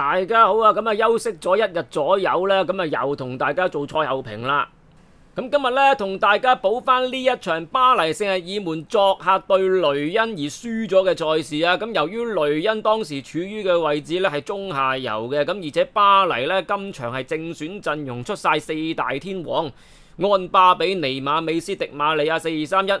大家好啊，咁啊休息咗一日左右咧，咁啊又同大家做赛后评啦。咁今日咧同大家补翻呢一场巴黎圣系意门作客对雷恩而输咗嘅赛事啊。咁由於雷恩當時處於嘅位置咧係中下游嘅，咁而且巴黎咧今場係正選陣容出晒四大天王安巴比、尼馬、美斯、迪馬利亞四二三一。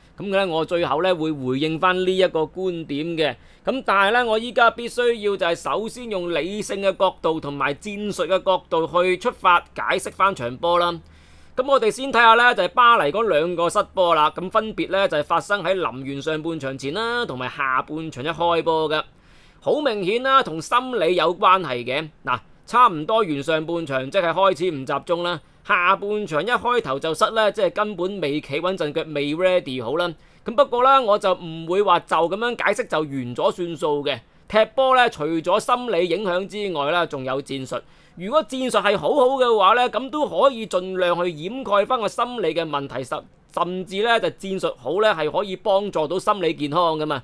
咁咧，我最後咧會回應翻呢一個觀點嘅。咁但係咧，我依家必須要就係首先用理性嘅角度同埋戰術嘅角度去出發解釋翻場波啦。咁我哋先睇下咧，就係巴黎嗰兩個失波啦。咁分別咧就係發生喺臨完上半場前啦，同埋下半場一開波嘅。好明顯啦，同心理有關係嘅。嗱，差唔多完上半場即係開始唔集中啦。下半場一開頭就失咧，即係根本未企穩陣腳，未 ready 好啦。咁不過呢，我就唔會話就咁樣解釋就完咗算數嘅。踢波咧，除咗心理影響之外啦，仲有戰術。如果戰術係好好嘅話咧，咁都可以盡量去掩蓋翻個心理嘅問題。甚甚至咧，就戰術好咧，係可以幫助到心理健康噶嘛。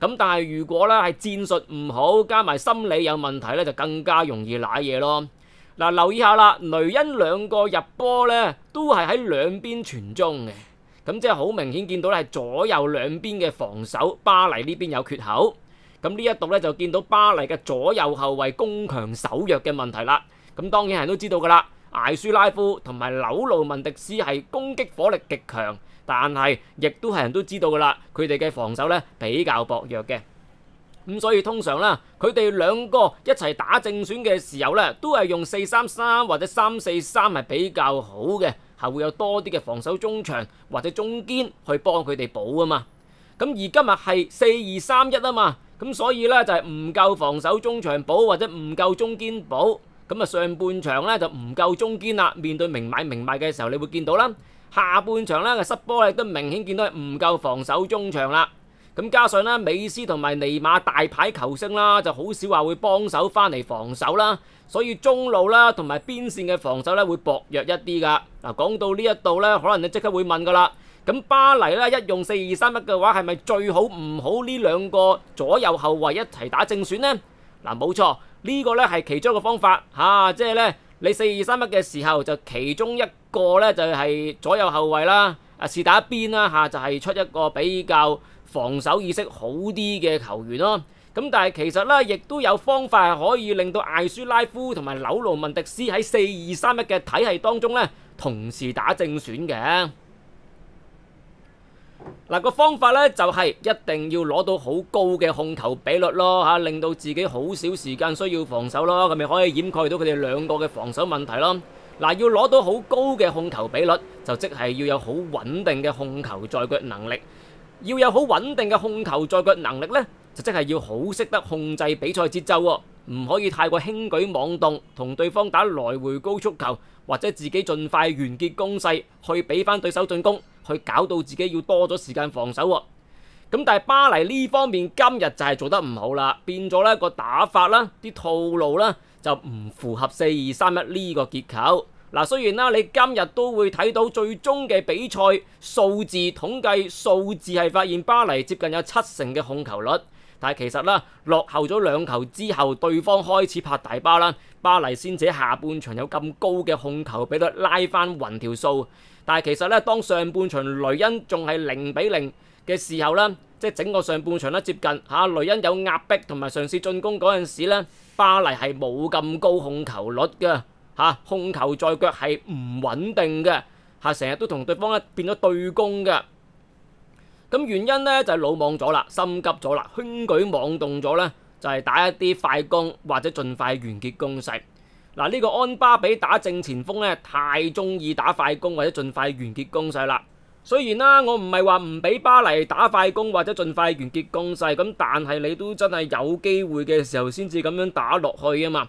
咁但係如果咧係戰術唔好，加埋心理有問題咧，就更加容易賴嘢咯。嗱，留意下啦，雷恩兩個入波呢都係喺兩邊傳中嘅，咁即係好明顯見到咧，左右兩邊嘅防守，巴黎呢邊有缺口。咁呢一度呢，就見到巴黎嘅左右後卫攻強守弱嘅問題啦。咁當然人都知道噶啦，艾舒拉夫同埋柳路文迪斯係攻擊火力極強，但係亦都係人都知道噶啦，佢哋嘅防守呢比較薄弱嘅。咁所以通常啦，佢哋兩個一齊打正選嘅時候咧，都係用四三三或者三四三係比較好嘅，係會有多啲嘅防守中場或者中堅去幫佢哋補啊嘛。咁而今日係四二三一啊嘛，咁所以咧就係唔夠防守中場補或者唔夠中堅補，咁啊上半場咧就唔夠中堅啦。面對明買明賣嘅時候，你會見到啦，下半場咧失波咧都明顯見到係唔夠防守中場啦。咁加上咧，美斯同埋尼馬大牌球星啦，就好少話會幫手翻嚟防守啦，所以中路啦同埋邊線嘅防守咧會薄弱一啲㗎嗱。講到呢一度咧，可能你即刻會問㗎啦。咁巴黎咧一用四二三一嘅話，係咪最好唔好呢兩個左右後衞一齊打正選呢？嗱，冇錯，呢個咧係其中一個方法嚇，即係咧你四二三一嘅時候就其中一個咧就係左右後衞啦，啊是打邊啦嚇，就係出一個比較。防守意識好啲嘅球員咯，咁但係其實咧，亦都有方法可以令到艾舒拉夫同埋纽路文迪斯喺四二三一嘅體系當中咧，同時打正選嘅。嗱個方法咧就係一定要攞到好高嘅控球比率咯嚇，令到自己好少時間需要防守咯，咁咪可以掩蓋到佢哋兩個嘅防守問題咯。嗱，要攞到好高嘅控球比率，就即係要有好穩定嘅控球在腳能力。要有好稳定嘅控球在脚能力呢，就真系要好识得控制比赛节奏，唔可以太过轻举妄动，同对方打来回高速球，或者自己尽快完结攻势，去俾翻对手进攻，去搞到自己要多咗时间防守。咁但系巴黎呢方面今日就系做得唔好啦，变咗呢个打法啦，啲套路啦就唔符合四二三一呢个结构。嗱，雖然啦，你今日都會睇到最終嘅比賽數字統計數字係發現巴黎接近有七成嘅控球率，但係其實啦，落後咗兩球之後，對方開始拍大巴啦，巴黎先至下半場有咁高嘅控球比率拉翻雲條數，但係其實咧，當上半場雷恩仲係零比零嘅時候咧，即係整個上半場咧接近嚇雷恩有壓迫同埋嘗試進攻嗰陣時咧，巴黎係冇咁高控球率㗎。嚇控球在腳係唔穩定嘅，嚇成日都同對方咧變咗對攻嘅。咁原因咧就係魯莽咗啦，心急咗啦，輕舉網動咗咧，就係打一啲快攻或者盡快完結攻勢。嗱，呢個安巴比打正前鋒咧，太中意打快攻或者盡快完結攻勢啦。雖然啦，我唔係話唔俾巴黎打快攻或者盡快完結攻勢，咁但係你都真係有機會嘅時候先至咁樣打落去啊嘛。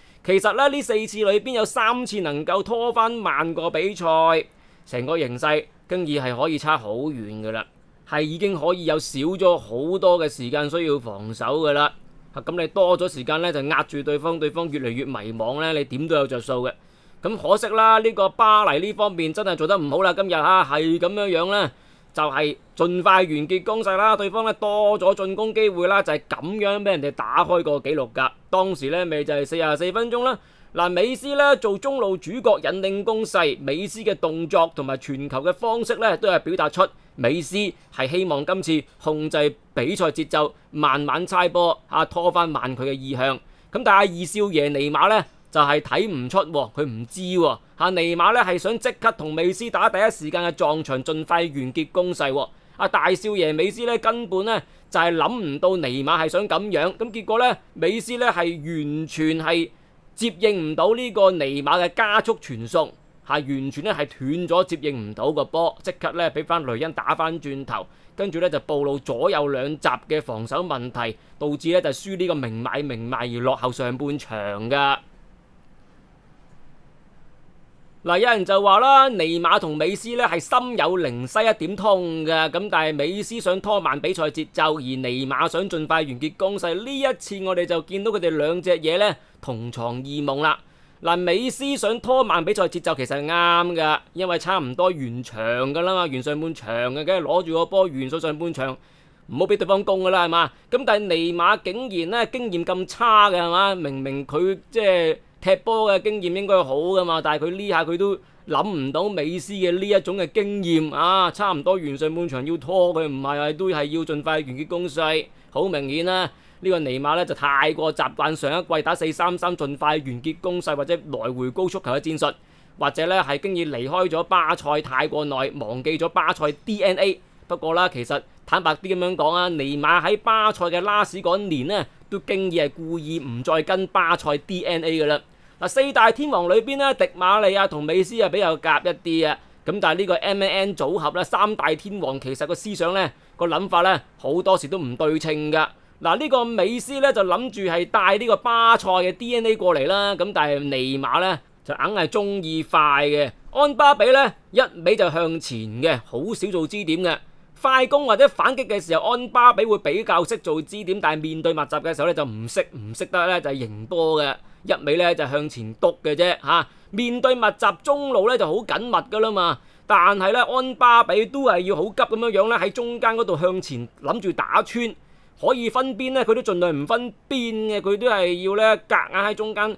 其實咧，呢四次裏邊有三次能夠拖翻萬個比賽，成個形勢經已係可以差好遠噶啦，係已經可以有少咗好多嘅時間需要防守噶啦。咁你多咗時間咧，就壓住對方，對方越嚟越迷茫咧，你點都有着數嘅。咁可惜啦，呢個巴黎呢方面真係做得唔好啦，今日啊係咁樣樣咧。就係盡快完結攻勢啦！對方咧多咗進攻機會啦，就係咁樣俾人哋打開個記錄㗎。當時咧咪就係四十四分鐘啦。嗱，美斯咧做中路主角引領攻勢，美斯嘅動作同埋傳球嘅方式咧都係表達出美斯係希望今次控制比賽節奏，慢慢猜波拖翻慢佢嘅意向。咁但係二少爺尼馬咧。就係睇唔出，佢唔知喎。尼馬咧係想即刻同美斯打第一時間嘅撞牆，盡快完結攻勢。阿大少爺美斯咧根本咧就係諗唔到尼馬係想咁樣，咁結果咧美斯咧係完全係接應唔到呢個尼馬嘅加速傳送，係完全咧係斷咗接應唔到個波，即刻咧俾翻雷恩打翻轉頭，跟住咧就暴露左右兩集嘅防守問題，導致咧就输輸呢個明買明賣而落後上半場噶。嗱，有人就話啦，尼馬同美斯咧係心有靈犀一點通嘅，咁但係美斯想拖慢比賽節奏，而尼馬想盡快完結攻勢。呢一次我哋就見到佢哋兩隻嘢咧同床異夢啦。嗱，美斯想拖慢比賽節奏其實係啱㗎，因為差唔多完場㗎啦嘛，完上半場嘅，梗係攞住個波完數上半場，唔好俾對方攻㗎啦係嘛。咁但係尼馬竟然咧經驗咁差嘅係嘛，明明佢即係。踢波嘅經驗應該好噶嘛，但係佢呢下佢都諗唔到美斯嘅呢一種嘅經驗啊，差唔多完上半場要拖佢，唔係都係要盡快完結攻勢。好明顯啦，呢個尼馬咧就太過習慣上一季打四三三，盡快完結攻勢或者來回高速球嘅戰術，或者咧係經已離開咗巴塞太過耐，忘記咗巴塞 DNA。不過啦，其實坦白啲咁樣講啊，尼馬喺巴塞嘅拉屎嗰年咧，都經已係故意唔再跟巴塞 DNA 嘅啦。嗱四大天王裏边咧，迪馬利亞同美斯啊，比較夾一啲啊，咁但係呢個 M N 組合咧，三大天王其實個思想咧，個諗法咧，好多時都唔對稱㗎。嗱呢個美斯咧就諗住係帶呢個巴塞嘅 DNA 過嚟啦，咁但係尼馬咧就硬係中意快嘅，安巴比咧一味就向前嘅，好少做支點嘅。快攻或者反擊嘅時候，安巴比會比較識做支點，但係面對密集嘅時候咧，就唔識唔識得咧，就迎波嘅，一味咧就向前篤嘅啫嚇。面對密集中路咧就好緊密噶啦嘛，但係咧安巴比都係要好急咁樣樣咧，喺中間嗰度向前諗住打穿，可以分邊咧，佢都盡量唔分邊嘅，佢都係要咧夾硬喺中間。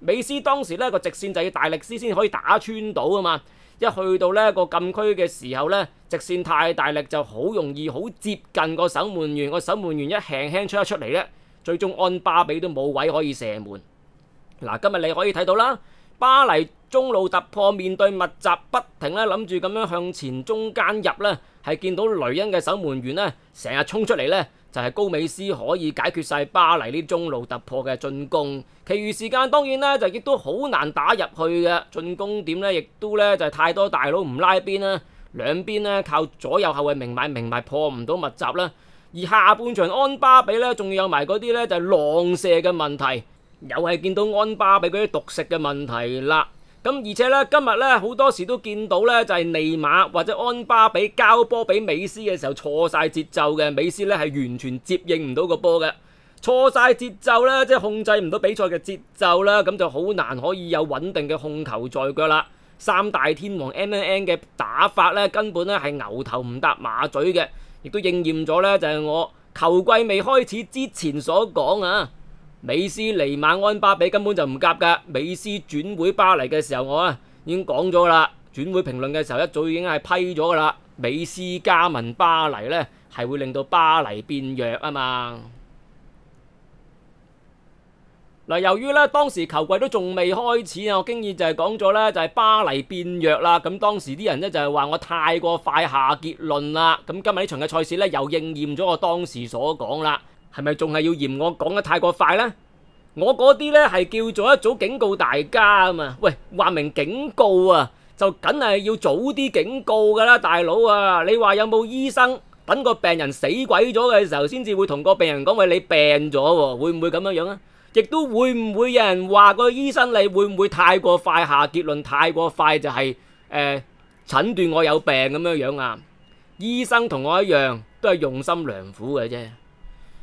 美斯當時咧個直線就要大力斯先可以打穿到啊嘛！一去到咧個禁區嘅時候咧，直線太大力就好容易好接近個守門員，個守門員一輕輕出一出嚟咧，最終安巴比都冇位可以射門。嗱，今日你可以睇到啦，巴黎中路突破面對密集，不停咧諗住咁樣向前中間入咧，係見到雷恩嘅守門員咧成日衝出嚟咧。就系高美斯可以解决晒巴黎呢中路突破嘅进攻，其余时间当然呢，就亦都好难打入去嘅进攻点咧，亦都咧就系太多大佬唔拉边啦，两边咧靠左右后卫明埋明埋破唔到密集啦，而下半场安巴比咧仲有埋嗰啲咧就系浪射嘅问题，又系见到安巴比嗰啲毒食嘅问题啦。咁而且咧，今日咧好多時都見到咧，就係尼馬或者安巴比交波俾美斯嘅時候錯晒節奏嘅，美斯咧係完全接應唔到個波嘅，錯晒節奏咧，即係控制唔到比賽嘅節奏啦，咁就好難可以有穩定嘅控球在腳啦。三大天王 M N N 嘅打法咧，根本咧係牛頭唔搭馬嘴嘅，亦都應驗咗咧，就係我球季未開始之前所講啊。美斯、尼馬、安巴比根本就唔夾噶。美斯轉會巴黎嘅時候，我啊已經講咗啦。轉會評論嘅時候，一早已經係批咗噶啦。美斯加盟巴黎咧，係會令到巴黎變弱啊嘛。嗱，由於咧當時球季都仲未開始啊，我經已就係講咗咧，就係巴黎變弱啦。咁當時啲人咧就係話我太過快下結論啦。咁今日呢場嘅賽事咧，又應驗咗我當時所講啦。系咪仲系要嫌我讲得太过快呢？我嗰啲咧系叫做一早警告大家啊嘛。喂，话明警告啊，就梗系要早啲警告噶啦，大佬啊！你话有冇医生等个病人死鬼咗嘅时候先至会同个病人讲喂你病咗，会唔会咁样样啊？亦都会唔会有人话个医生你会唔会太过快下结论，太过快就系诶诊断我有病咁样样啊？医生同我一样都系用心良苦嘅啫。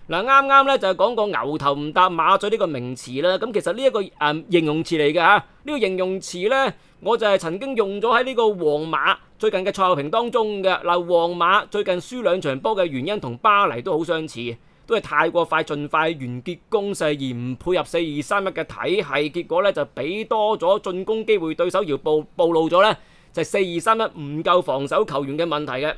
嗱啱啱咧就係講過牛頭唔搭馬嘴呢個名詞啦，咁其實呢一個誒形容詞嚟嘅嚇，呢個形容詞咧我就係曾經用咗喺呢個皇馬最近嘅賽後評當中嘅。嗱皇馬最近輸兩場波嘅原因同巴黎都好相似，都係太過快盡快完結攻勢而唔配合四二三一嘅體系，結果咧就俾多咗進攻機會對手，而暴暴露咗咧就係四二三一唔夠防守球員嘅問題嘅。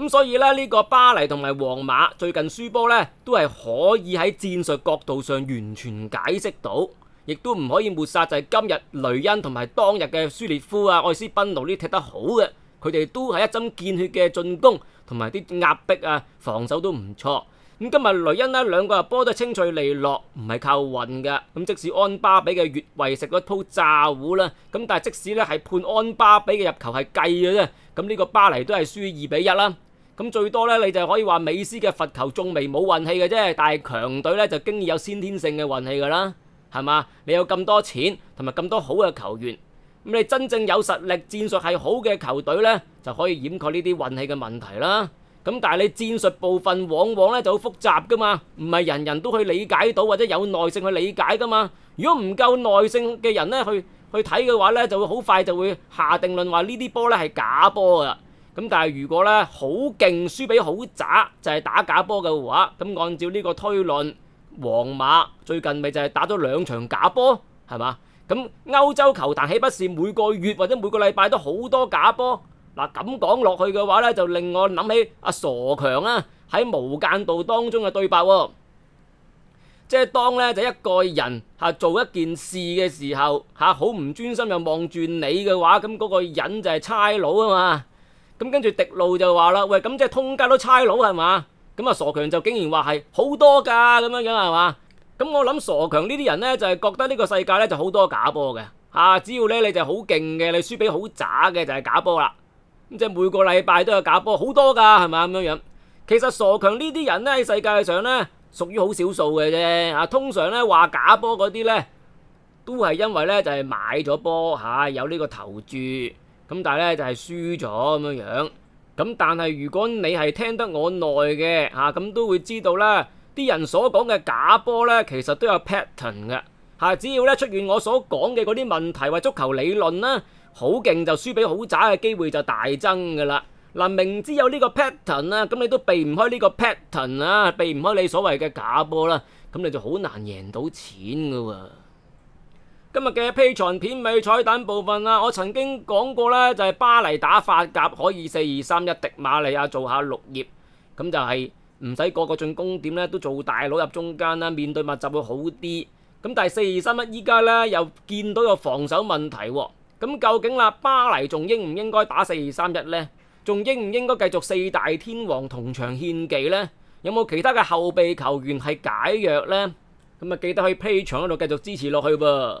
咁所以咧，呢個巴黎同埋皇馬最近輸波呢，都係可以喺戰術角度上完全解釋到，亦都唔可以抹殺就係今日雷恩同埋當日嘅舒列夫啊、愛斯賓奴呢踢得好嘅，佢哋都係一針見血嘅進攻同埋啲壓迫啊、防守都唔錯。咁今日雷恩呢兩個波都清脆利落，唔係靠運嘅。咁即使安巴比嘅越位食咗鋪炸糊啦，咁但係即使咧係判安巴比嘅入球係計嘅啫，咁呢個巴黎都係輸二比一啦。咁最多咧，你就可以話美斯嘅罰球仲未冇運氣嘅啫，但係強隊咧就經已有先天性嘅運氣噶啦，係嘛？你有咁多錢同埋咁多好嘅球員，咁你真正有實力、戰術係好嘅球隊咧，就可以掩蓋呢啲運氣嘅問題啦。咁但係你戰術部分往往咧就好複雜噶嘛，唔係人人都去理解到或者有耐性去理解噶嘛。如果唔夠耐性嘅人咧去去睇嘅話咧，就會好快就會下定論話呢啲波咧係假波啊！咁但係如果咧好勁輸俾好渣就係打假波嘅話，咁按照呢個推論，皇馬最近咪就係打咗兩場假波係嘛？咁歐洲球壇岂不是每個月或者每個禮拜都好多假波嗱？咁講落去嘅話咧，就令我諗起阿傻強啊喺無間道當中嘅對白喎，即係當咧就一個人嚇做一件事嘅時候嚇好唔專心又望住你嘅話，咁嗰個人就係差佬啊嘛～咁跟住迪路就話啦，喂，咁即係通街都差佬係嘛？咁啊傻強就竟然話係好多噶咁樣樣係嘛？咁我諗傻強呢啲人咧，就係覺得呢個世界咧就好多假波嘅嚇。只要咧你就好勁嘅，你輸俾好渣嘅就係假波啦。咁即係每個禮拜都有假波，好多噶係嘛咁樣樣。其實傻強呢啲人咧喺世界上咧屬於好少數嘅啫。啊，通常咧話假波嗰啲咧都係因為咧就係買咗波嚇，有呢個投注。咁但係咧就係輸咗咁樣樣。咁但係如果你係聽得我耐嘅嚇，咁都會知道啦。啲人所講嘅假波咧，其實都有 pattern 嘅嚇。只要咧出現我所講嘅嗰啲問題或足球理論啦，好勁就輸俾好渣嘅機會就大增㗎啦。嗱，明知有呢個 pattern 啦，咁你都避唔開呢個 pattern 啦，避唔開你所謂嘅假波啦，咁你就好難贏到錢㗎喎。今日嘅披场片尾彩蛋部分啊，我曾經講過咧，就係巴黎打法甲可以四二三一迪馬利亞做下绿葉，咁就係唔使個個進攻點咧都做大佬入中間啦，面對密集會好啲。咁但係四二三一依家咧又見到有防守問題喎，咁究竟啦巴黎仲應唔應該打四二三一咧？仲應唔應該繼續四大天王同場獻技咧？有冇其他嘅後備球員係解約咧？咁啊記得去披場嗰度繼續支持落去噃。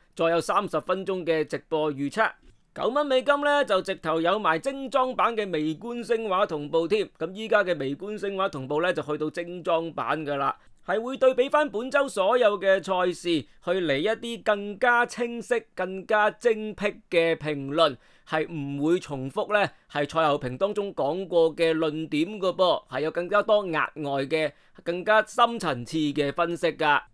再有三十分钟嘅直播预测，九蚊美金呢，就直头有埋精装版嘅微观声话同步添。咁依家嘅微观声话同步呢，就去到精装版噶啦，系会对比翻本周所有嘅赛事，去嚟一啲更加清晰、更加精辟嘅评论，系唔会重复呢，系赛后评当中讲过嘅论点噶噃，系有更加多额外嘅、更加深层次嘅分析噶。